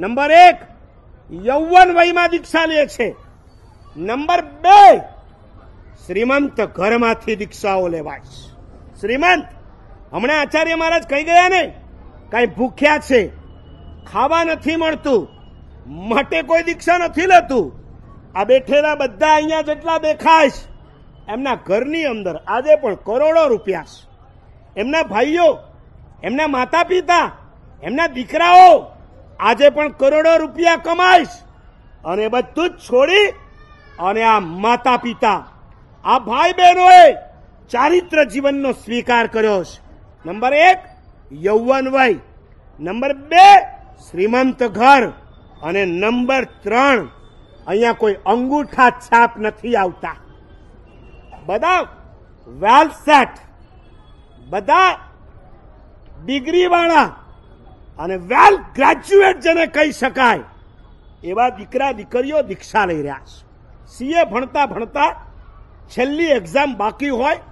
number એક યૌવન વયમાં દીક્ષા લે છે નંબર બે શ્રીમંત ઘરમાંથી દીક્ષાઓ લેવાય શ્રીમંત હમણાં આચાર્ય મહારાજ કહી ગયા ને કઈ ભૂખ્યા છે ખાવા નથી મળતું માટે કોઈ દીક્ષા નથી લેતું આ બેઠેલા બધા અહીંયા જેટલા દેખાશ એમના ઘરની અંદર આજે પણ કરોડો રૂપિયા એમના ભાઈઓ એમના માતા પિતા એમના દીકરાઓ આજે પણ કરોડો રૂપિયા કમાઈશ અને બધું જ છોડી અને આ માતા પિતા આ ભાઈ બહેનોએ ચારિત્ર જીવનનો સ્વીકાર કર્યો છે નંબર એક યૌવન વય નંબર બે શ્રીમંત ઘર અને નંબર ત્રણ અહીંયા કોઈ અંગૂઠા છાપ નથી આવતા બધા વેલ સેટ બધા ડિગ્રીવાળા અને વેલ ગ્રેજ્યુએટ જેને કહી શકાય એવા દીકરા દીકરીઓ દીક્ષા લઈ રહ્યા છે સીએ ભણતા ભણતા છેલ્લી એક્ઝામ બાકી હોય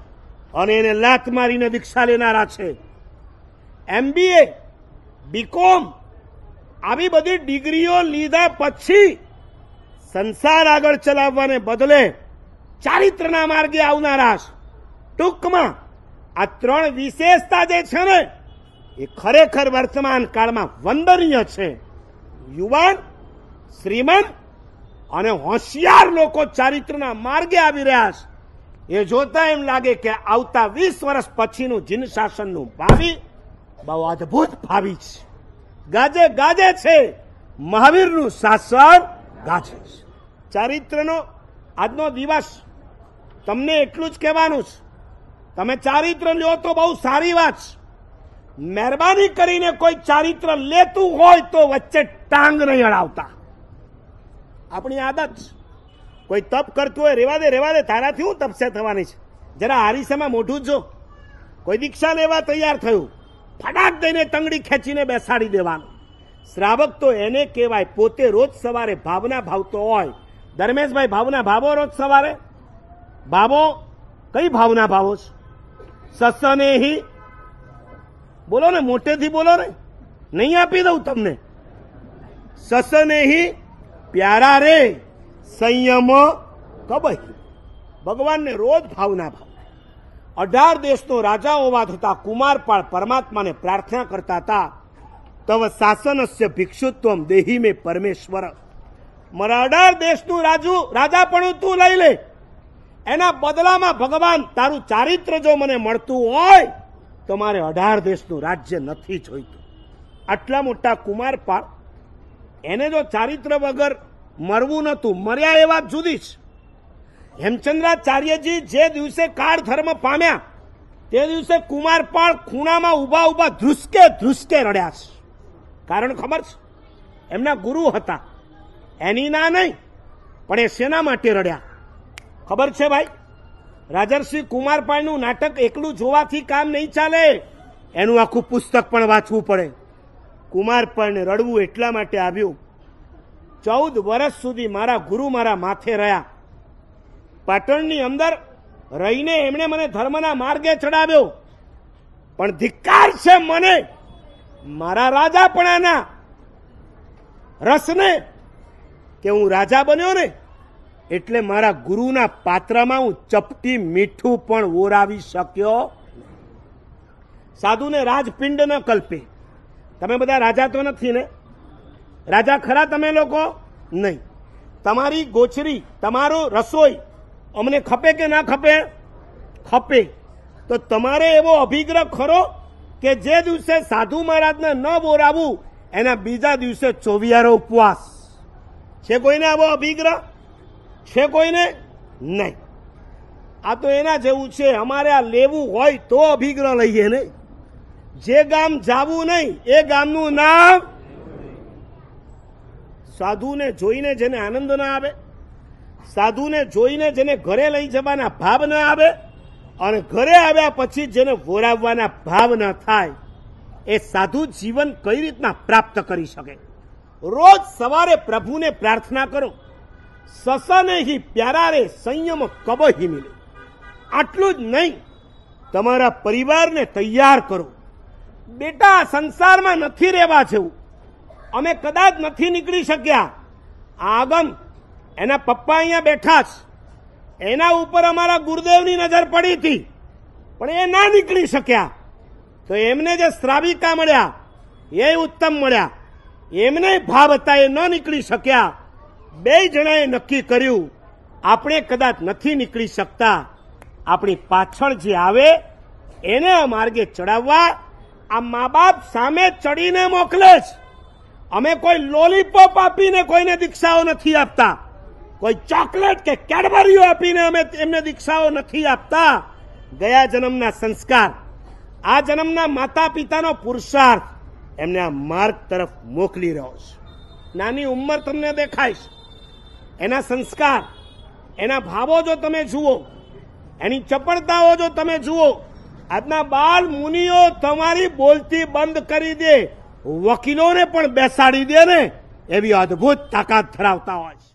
અને એને લાત મારીને દીક્ષા લેનારા છે એમબીએ બીકોમ આવી બધી ડિગ્રીઓ લીધા પછી સંસાર આગળ ચલાવવાને બદલે ચારિત્રના માર્ગે આવનારા છે ટૂંકમાં આ ત્રણ વિશેષતા જે છે ને એ ખરેખર વર્તમાન કાળમાં વંદનીય છે યુવાન શ્રીમંત અને હોશિયાર લોકો ચારિત્રના માર્ગે આવી રહ્યા છે એ જોતા એમ લાગે કે આવતા વીસ વર્ષ પછીનું જીન શાસનનું ભાવિ બહુ અદભુત ભાવિ છે ગાજે ગાજે છે મહાવીરનું શાસન ગાજે છે ચારિત્રનો આજનો દિવસ તમને એટલું જ કહેવાનું છે તમે ચારિત્ર લ્યો તો બહુ સારી વાત છે મહેરબાની કરીને કોઈ ચારિત્ર લેતું હોય તો વચ્ચે ટાંગ નહીં અડાવતા આપણી આદત કોઈ તપ કરતું હોય રેવા દે રેવા દે તારાથી હું તપસે થવાની છે જરા હારીસામાં મોઢું જો કોઈ દીક્ષા લેવા તૈયાર થયું ફટાક દઈને તંગડી ખેંચીને બેસાડી દેવાનું શ્રાવક તો એને કહેવાય પોતે રોજ સવારે ભાવના ભાવતો હોય ધર્મેશભાઈ ભાવના ભાવો રોજ સવારે ભાવો કઈ ભાવના ભાવો છે સસનેહી બોલો ને મોટેથી બોલો ને નહીં આપી દઉં તમને સસને પ્યારા રે સંયમ કબહી ભગવાનને રોજ ભાવના ભાવ અઢાર દેશનો રાજા હોવા થતા કુમારપાળ પરમાત્માને પ્રાર્થના કરતા હતા તવ શાસનસ્ય ભિક્ષુત્વ દેહી મે પરમેશ્વર મારા અઢાર દેશનું રાજુ રાજા પણ તું લઈ લે એના બદલામાં ભગવાન તારું ચારિત્ર જો મને મળતું હોય તમારે અઢાર દેશનું રાજ્ય નથી જોઈતું આટલા મોટા કુમારપાળ એને જો ચારિત્ર વગર મરવું નહોતું મર્યા એ વાત જુદી જ હેમચંદ્રાચાર્યજી જે દિવસે કાળ ધર્મ પામ્યા તે દિવસે કુમારપાળ ખૂણામાં ઊભા ઊભા ધ્રુસકે ધ્રુસકે રડ્યા છે કારણ ખબર છે એમના ગુરુ હતા એની ના નહીં પણ એ શેના માટે રડ્યા ખબર છે ભાઈ રાજર્ષિ કુમારપાળનું નાટક એકલું જોવાથી કામ નહીં ચાલે એનું આખું પુસ્તક પણ વાંચવું પડે કુમારપાળને રડવું એટલા માટે આવ્યું ચૌદ વર્ષ સુધી મારા ગુરુ મારા માથે રહ્યા પાટણની અંદર રહીને એમણે મને ધર્મના માર્ગે ચડાવ્યો પણ ધિક્કાર છે મને મારા રાજાપણાના રસને કે હું રાજા બન્યો ને એટલે મારા ગુરુના પાત્રમાં હું ચપટી મીઠું પણ ઓરાવી શક્યો સાધુને રાજપિંડ ન કલ્પે તમે બધા રાજા તો નથી ને રાજા ખરા તમે લોકો નહીં તમારી ગોચરી તમારો રસોઈ અમને ખપે કે ના ખપે ખપે તો તમારે એવો અભિગ્રહ ખરો કે જે દિવસે સાધુ મહારાજને ન બોરાવું એના બીજા દિવસે ચોવિયારો ઉપવાસ છે કોઈને આવો અભિગ્રહ છે કોઈને નહીં આ તો એના જેવું છે અમારે આ લેવું હોય તો અભિગ્રહ લઈએ નહીં જે ગામ જાવું નહીં એ ગામનું નામ સાધુને જોઈને જેને આનંદ ના આવે સાધુને જોઈને જેને ઘરે લઈ જવાના ભાવ ના આવે અને ઘરે આવ્યા પછી જેને વોરાવવાના ભાવ ન થાય એ સાધુ જીવન કઈ રીતના પ્રાપ્ત કરી શકે રોજ સવારે પ્રભુને પ્રાર્થના કરો સસનેહી પ્યારારે સંયમ કબહી મિલે આટલું જ નહીં તમારા પરિવારને તૈયાર કરો બેટા સંસારમાં નથી રહેવા જેવું અમે કદાચ નથી નીકળી શક્યા આગમ એના પપ્પા અહીંયા બેઠા છે એના ઉપર અમારા ગુરુદેવની નજર પડી હતી પણ એ ના નીકળી શક્યા તો એમને જે શ્રાવિકા મળ્યા એ ઉત્તમ મળ્યા એમને ભાવ હતા એ ન નીકળી શક્યા બે જણાએ નક્કી કર્યું આપણે કદાચ નથી નીકળી શકતા આપણી પાછળ જે આવે એને આ માર્ગે ચડાવવા આ મા બાપ સામે ચડીને મોકલે છે અમે કોઈ લોલીપોપ આપીને કોઈને દીક્ષાઓ નથી આપતા કોઈ ચોકલેટ કે કેડબરીઓ આપીને અમે એમને દીક્ષાઓ નથી આપતા ગયા જન્મના સંસ્કાર આ જન્મના માતા પિતાનો પુરુષાર્થ એમને આ માર્ગ તરફ મોકલી રહ્યો છે નાની ઉંમર તમને દેખાય છે એના સંસ્કાર એના ભાવો જો તમે જુઓ એની ચપળતાઓ જો તમે જુઓ આજના બાળ મુનિઓ તમારી બોલતી બંધ કરી દે વકીલોને પણ બેસાડી દે ને એવી અદભુત તાકાત ધરાવતા હોય છે